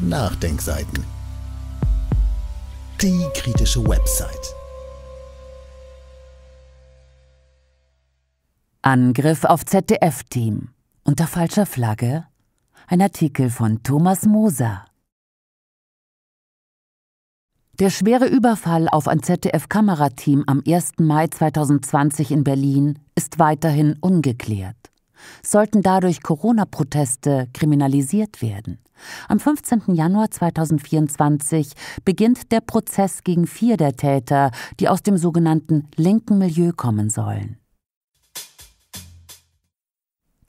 Nachdenkseiten. Die kritische Website. Angriff auf ZDF-Team. Unter falscher Flagge. Ein Artikel von Thomas Moser. Der schwere Überfall auf ein ZDF-Kamerateam am 1. Mai 2020 in Berlin ist weiterhin ungeklärt. Sollten dadurch Corona-Proteste kriminalisiert werden? Am 15. Januar 2024 beginnt der Prozess gegen vier der Täter, die aus dem sogenannten linken Milieu kommen sollen.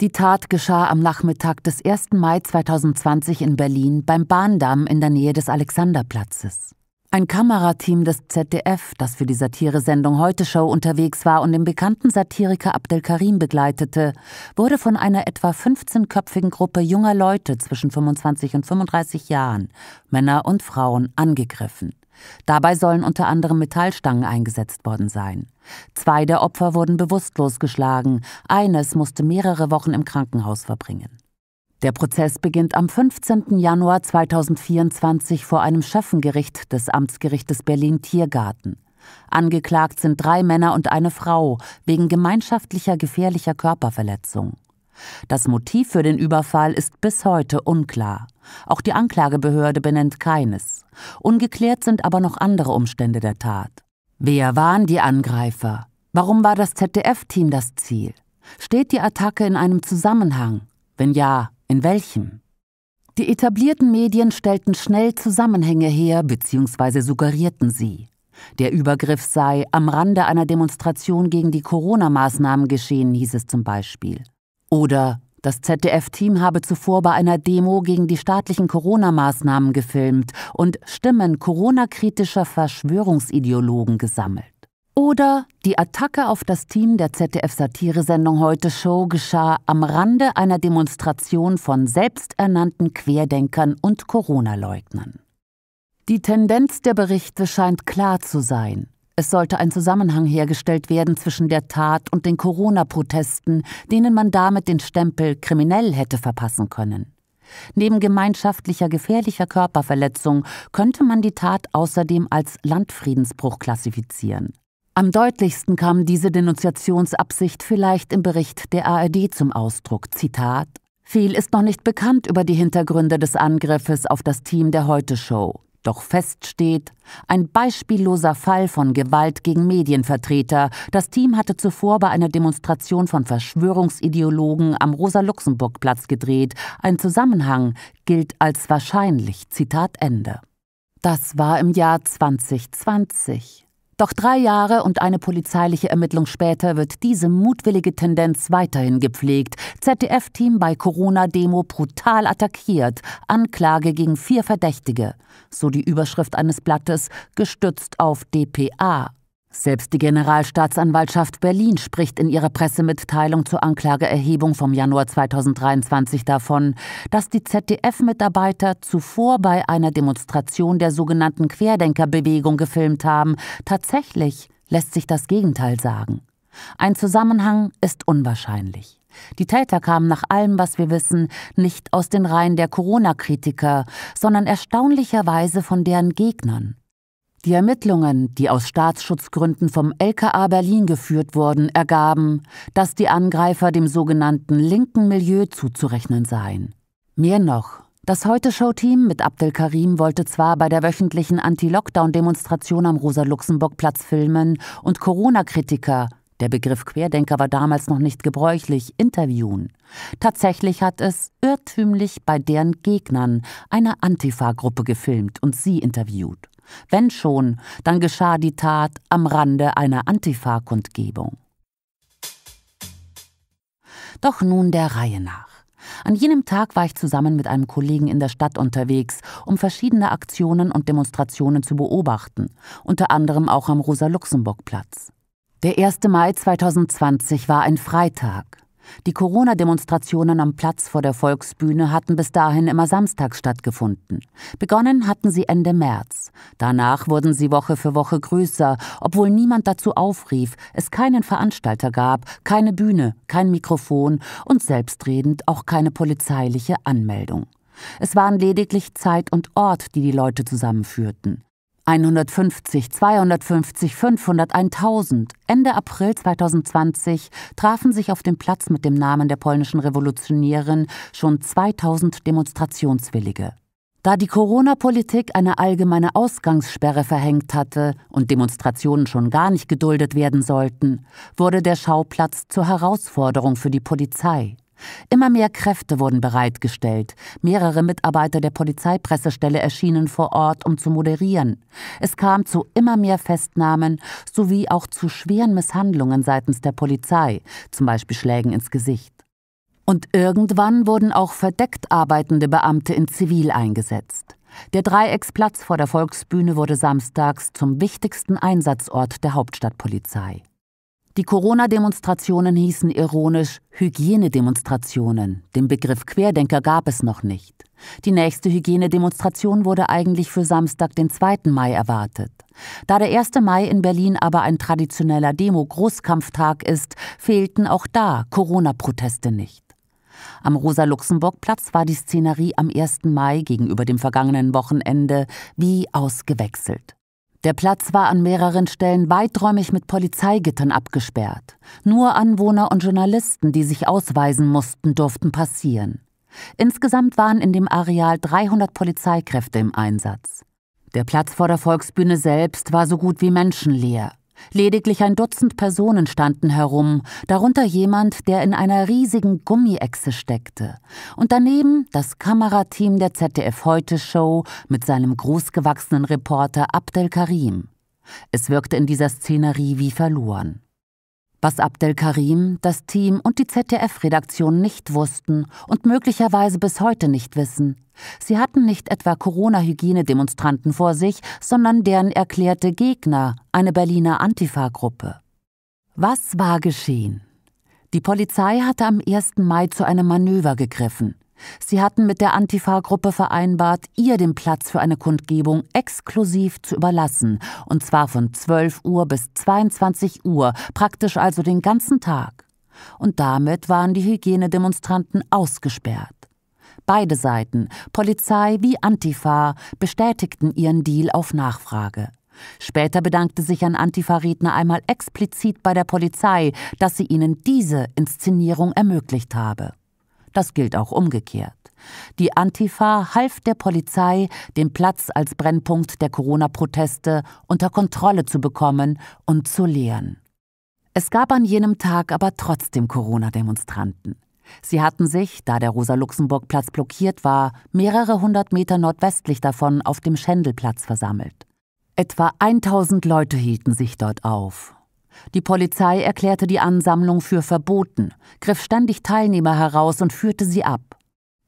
Die Tat geschah am Nachmittag des 1. Mai 2020 in Berlin beim Bahndamm in der Nähe des Alexanderplatzes. Ein Kamerateam des ZDF, das für die Satiresendung Heute Show unterwegs war und den bekannten Satiriker Abdelkarim begleitete, wurde von einer etwa 15-köpfigen Gruppe junger Leute zwischen 25 und 35 Jahren, Männer und Frauen, angegriffen. Dabei sollen unter anderem Metallstangen eingesetzt worden sein. Zwei der Opfer wurden bewusstlos geschlagen, eines musste mehrere Wochen im Krankenhaus verbringen. Der Prozess beginnt am 15. Januar 2024 vor einem Schöffengericht des Amtsgerichtes Berlin-Tiergarten. Angeklagt sind drei Männer und eine Frau wegen gemeinschaftlicher gefährlicher Körperverletzung. Das Motiv für den Überfall ist bis heute unklar. Auch die Anklagebehörde benennt keines. Ungeklärt sind aber noch andere Umstände der Tat. Wer waren die Angreifer? Warum war das ZDF-Team das Ziel? Steht die Attacke in einem Zusammenhang? Wenn ja, in welchem? Die etablierten Medien stellten schnell Zusammenhänge her bzw. suggerierten sie. Der Übergriff sei am Rande einer Demonstration gegen die Corona-Maßnahmen geschehen, hieß es zum Beispiel. Oder das ZDF-Team habe zuvor bei einer Demo gegen die staatlichen Corona-Maßnahmen gefilmt und Stimmen Corona-kritischer Verschwörungsideologen gesammelt. Oder die Attacke auf das Team der ZDF-Satiresendung Heute Show geschah am Rande einer Demonstration von selbsternannten Querdenkern und Corona-Leugnern. Die Tendenz der Berichte scheint klar zu sein. Es sollte ein Zusammenhang hergestellt werden zwischen der Tat und den Corona-Protesten, denen man damit den Stempel kriminell hätte verpassen können. Neben gemeinschaftlicher gefährlicher Körperverletzung könnte man die Tat außerdem als Landfriedensbruch klassifizieren. Am deutlichsten kam diese Denunziationsabsicht vielleicht im Bericht der ARD zum Ausdruck. Zitat: Viel ist noch nicht bekannt über die Hintergründe des Angriffes auf das Team der Heute-Show. Doch feststeht, ein beispielloser Fall von Gewalt gegen Medienvertreter. Das Team hatte zuvor bei einer Demonstration von Verschwörungsideologen am Rosa-Luxemburg-Platz gedreht. Ein Zusammenhang gilt als wahrscheinlich. Zitat Ende. Das war im Jahr 2020. Doch drei Jahre und eine polizeiliche Ermittlung später wird diese mutwillige Tendenz weiterhin gepflegt. ZDF-Team bei Corona-Demo brutal attackiert. Anklage gegen vier Verdächtige. So die Überschrift eines Blattes, gestützt auf DPA, selbst die Generalstaatsanwaltschaft Berlin spricht in ihrer Pressemitteilung zur Anklageerhebung vom Januar 2023 davon, dass die ZDF-Mitarbeiter zuvor bei einer Demonstration der sogenannten Querdenkerbewegung gefilmt haben. Tatsächlich lässt sich das Gegenteil sagen. Ein Zusammenhang ist unwahrscheinlich. Die Täter kamen nach allem, was wir wissen, nicht aus den Reihen der Corona-Kritiker, sondern erstaunlicherweise von deren Gegnern. Die Ermittlungen, die aus Staatsschutzgründen vom LKA Berlin geführt wurden, ergaben, dass die Angreifer dem sogenannten linken Milieu zuzurechnen seien. Mehr noch, das Heute-Show-Team mit Abdel Karim wollte zwar bei der wöchentlichen Anti-Lockdown-Demonstration am Rosa-Luxemburg-Platz filmen und Corona-Kritiker, der Begriff Querdenker war damals noch nicht gebräuchlich, interviewen. Tatsächlich hat es irrtümlich bei deren Gegnern, einer Antifa-Gruppe, gefilmt und sie interviewt. Wenn schon, dann geschah die Tat am Rande einer Antifa-Kundgebung. Doch nun der Reihe nach. An jenem Tag war ich zusammen mit einem Kollegen in der Stadt unterwegs, um verschiedene Aktionen und Demonstrationen zu beobachten, unter anderem auch am Rosa-Luxemburg-Platz. Der 1. Mai 2020 war ein Freitag. Die Corona-Demonstrationen am Platz vor der Volksbühne hatten bis dahin immer samstags stattgefunden. Begonnen hatten sie Ende März. Danach wurden sie Woche für Woche größer, obwohl niemand dazu aufrief, es keinen Veranstalter gab, keine Bühne, kein Mikrofon und selbstredend auch keine polizeiliche Anmeldung. Es waren lediglich Zeit und Ort, die die Leute zusammenführten. 150, 250, 500, 1000. Ende April 2020 trafen sich auf dem Platz mit dem Namen der polnischen Revolutionärin schon 2000 Demonstrationswillige. Da die Corona-Politik eine allgemeine Ausgangssperre verhängt hatte und Demonstrationen schon gar nicht geduldet werden sollten, wurde der Schauplatz zur Herausforderung für die Polizei. Immer mehr Kräfte wurden bereitgestellt. Mehrere Mitarbeiter der Polizeipressestelle erschienen vor Ort, um zu moderieren. Es kam zu immer mehr Festnahmen sowie auch zu schweren Misshandlungen seitens der Polizei, zum Beispiel Schlägen ins Gesicht. Und irgendwann wurden auch verdeckt arbeitende Beamte in Zivil eingesetzt. Der Dreiecksplatz vor der Volksbühne wurde samstags zum wichtigsten Einsatzort der Hauptstadtpolizei. Die Corona-Demonstrationen hießen ironisch Hygienedemonstrationen. Den Begriff Querdenker gab es noch nicht. Die nächste Hygienedemonstration wurde eigentlich für Samstag, den 2. Mai, erwartet. Da der 1. Mai in Berlin aber ein traditioneller Demo-Großkampftag ist, fehlten auch da Corona-Proteste nicht. Am Rosa-Luxemburg-Platz war die Szenerie am 1. Mai gegenüber dem vergangenen Wochenende wie ausgewechselt. Der Platz war an mehreren Stellen weiträumig mit Polizeigittern abgesperrt. Nur Anwohner und Journalisten, die sich ausweisen mussten, durften passieren. Insgesamt waren in dem Areal 300 Polizeikräfte im Einsatz. Der Platz vor der Volksbühne selbst war so gut wie menschenleer. Lediglich ein Dutzend Personen standen herum, darunter jemand, der in einer riesigen Gummiechse steckte. Und daneben das Kamerateam der ZDF Heute Show mit seinem großgewachsenen Reporter Abdel Karim. Es wirkte in dieser Szenerie wie verloren was Abdel Karim, das Team und die ZDF-Redaktion nicht wussten und möglicherweise bis heute nicht wissen. Sie hatten nicht etwa corona hygienedemonstranten vor sich, sondern deren erklärte Gegner, eine Berliner Antifa-Gruppe. Was war geschehen? Die Polizei hatte am 1. Mai zu einem Manöver gegriffen. Sie hatten mit der Antifa-Gruppe vereinbart, ihr den Platz für eine Kundgebung exklusiv zu überlassen, und zwar von 12 Uhr bis 22 Uhr, praktisch also den ganzen Tag. Und damit waren die Hygienedemonstranten ausgesperrt. Beide Seiten, Polizei wie Antifa, bestätigten ihren Deal auf Nachfrage. Später bedankte sich ein Antifa-Redner einmal explizit bei der Polizei, dass sie ihnen diese Inszenierung ermöglicht habe. Das gilt auch umgekehrt. Die Antifa half der Polizei, den Platz als Brennpunkt der Corona-Proteste unter Kontrolle zu bekommen und zu leeren. Es gab an jenem Tag aber trotzdem Corona-Demonstranten. Sie hatten sich, da der Rosa-Luxemburg-Platz blockiert war, mehrere hundert Meter nordwestlich davon auf dem Schendelplatz versammelt. Etwa 1000 Leute hielten sich dort auf, die Polizei erklärte die Ansammlung für verboten, griff ständig Teilnehmer heraus und führte sie ab.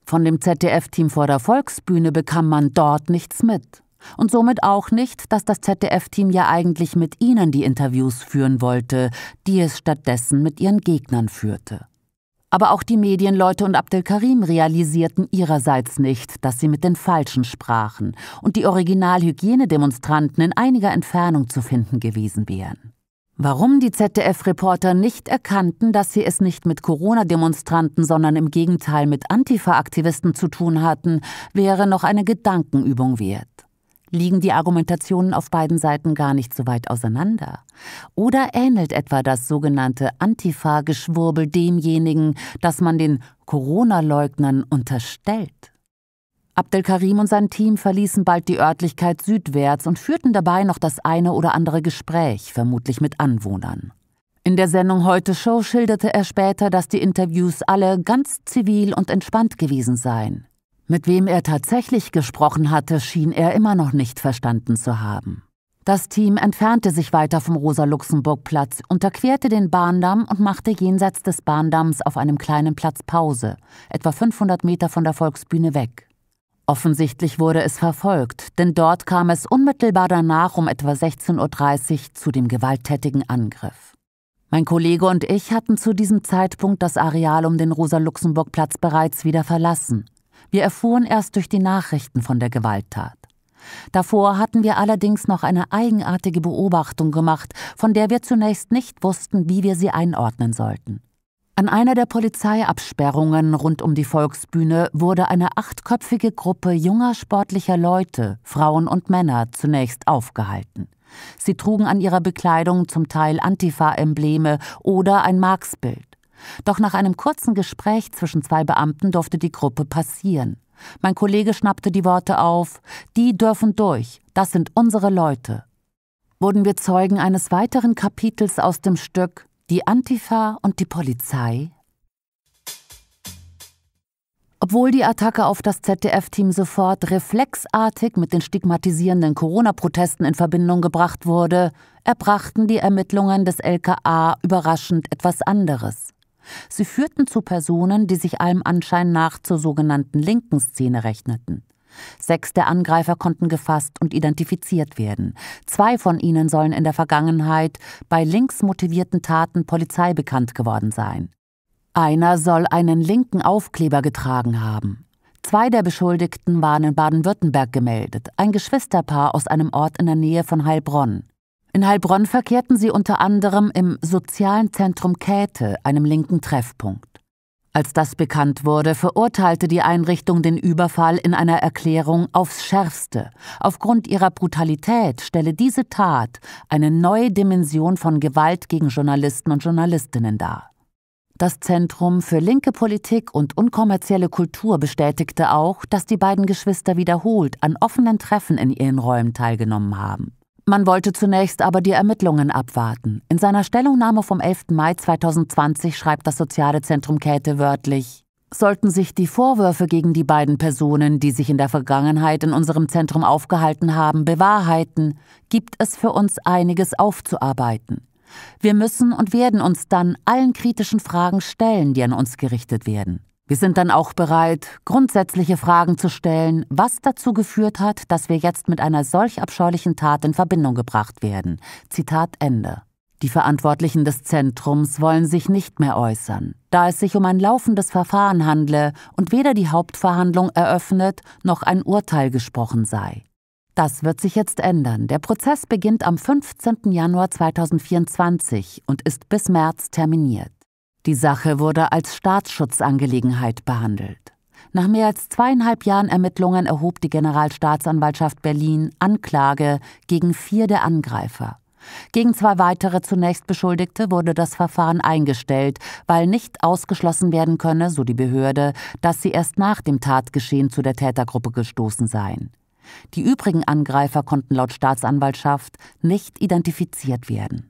Von dem ZDF-Team vor der Volksbühne bekam man dort nichts mit. Und somit auch nicht, dass das ZDF-Team ja eigentlich mit ihnen die Interviews führen wollte, die es stattdessen mit ihren Gegnern führte. Aber auch die Medienleute und Abdelkarim realisierten ihrerseits nicht, dass sie mit den Falschen sprachen und die Originalhygienedemonstranten in einiger Entfernung zu finden gewesen wären. Warum die ZDF-Reporter nicht erkannten, dass sie es nicht mit Corona-Demonstranten, sondern im Gegenteil mit Antifa-Aktivisten zu tun hatten, wäre noch eine Gedankenübung wert. Liegen die Argumentationen auf beiden Seiten gar nicht so weit auseinander? Oder ähnelt etwa das sogenannte Antifa-Geschwurbel demjenigen, das man den Corona-Leugnern unterstellt? Abdelkarim und sein Team verließen bald die Örtlichkeit südwärts und führten dabei noch das eine oder andere Gespräch, vermutlich mit Anwohnern. In der Sendung Heute Show schilderte er später, dass die Interviews alle ganz zivil und entspannt gewesen seien. Mit wem er tatsächlich gesprochen hatte, schien er immer noch nicht verstanden zu haben. Das Team entfernte sich weiter vom Rosa-Luxemburg-Platz, unterquerte den Bahndamm und machte jenseits des Bahndamms auf einem kleinen Platz Pause, etwa 500 Meter von der Volksbühne weg. Offensichtlich wurde es verfolgt, denn dort kam es unmittelbar danach um etwa 16.30 Uhr zu dem gewalttätigen Angriff. Mein Kollege und ich hatten zu diesem Zeitpunkt das Areal um den Rosa-Luxemburg-Platz bereits wieder verlassen. Wir erfuhren erst durch die Nachrichten von der Gewalttat. Davor hatten wir allerdings noch eine eigenartige Beobachtung gemacht, von der wir zunächst nicht wussten, wie wir sie einordnen sollten. An einer der Polizeiabsperrungen rund um die Volksbühne wurde eine achtköpfige Gruppe junger sportlicher Leute, Frauen und Männer, zunächst aufgehalten. Sie trugen an ihrer Bekleidung zum Teil Antifa-Embleme oder ein Marx-Bild. Doch nach einem kurzen Gespräch zwischen zwei Beamten durfte die Gruppe passieren. Mein Kollege schnappte die Worte auf, die dürfen durch, das sind unsere Leute. Wurden wir Zeugen eines weiteren Kapitels aus dem Stück die Antifa und die Polizei? Obwohl die Attacke auf das ZDF-Team sofort reflexartig mit den stigmatisierenden Corona-Protesten in Verbindung gebracht wurde, erbrachten die Ermittlungen des LKA überraschend etwas anderes. Sie führten zu Personen, die sich allem Anschein nach zur sogenannten linken Szene rechneten. Sechs der Angreifer konnten gefasst und identifiziert werden. Zwei von ihnen sollen in der Vergangenheit bei links motivierten Taten Polizei bekannt geworden sein. Einer soll einen linken Aufkleber getragen haben. Zwei der Beschuldigten waren in Baden-Württemberg gemeldet, ein Geschwisterpaar aus einem Ort in der Nähe von Heilbronn. In Heilbronn verkehrten sie unter anderem im Sozialen Zentrum Käthe, einem linken Treffpunkt. Als das bekannt wurde, verurteilte die Einrichtung den Überfall in einer Erklärung aufs Schärfste. Aufgrund ihrer Brutalität stelle diese Tat eine neue Dimension von Gewalt gegen Journalisten und Journalistinnen dar. Das Zentrum für linke Politik und unkommerzielle Kultur bestätigte auch, dass die beiden Geschwister wiederholt an offenen Treffen in ihren Räumen teilgenommen haben. Man wollte zunächst aber die Ermittlungen abwarten. In seiner Stellungnahme vom 11. Mai 2020 schreibt das Soziale Zentrum Käthe wörtlich, sollten sich die Vorwürfe gegen die beiden Personen, die sich in der Vergangenheit in unserem Zentrum aufgehalten haben, bewahrheiten, gibt es für uns einiges aufzuarbeiten. Wir müssen und werden uns dann allen kritischen Fragen stellen, die an uns gerichtet werden. Wir sind dann auch bereit, grundsätzliche Fragen zu stellen, was dazu geführt hat, dass wir jetzt mit einer solch abscheulichen Tat in Verbindung gebracht werden. Zitat Ende. Die Verantwortlichen des Zentrums wollen sich nicht mehr äußern, da es sich um ein laufendes Verfahren handle und weder die Hauptverhandlung eröffnet noch ein Urteil gesprochen sei. Das wird sich jetzt ändern. Der Prozess beginnt am 15. Januar 2024 und ist bis März terminiert. Die Sache wurde als Staatsschutzangelegenheit behandelt. Nach mehr als zweieinhalb Jahren Ermittlungen erhob die Generalstaatsanwaltschaft Berlin Anklage gegen vier der Angreifer. Gegen zwei weitere zunächst Beschuldigte wurde das Verfahren eingestellt, weil nicht ausgeschlossen werden könne, so die Behörde, dass sie erst nach dem Tatgeschehen zu der Tätergruppe gestoßen seien. Die übrigen Angreifer konnten laut Staatsanwaltschaft nicht identifiziert werden.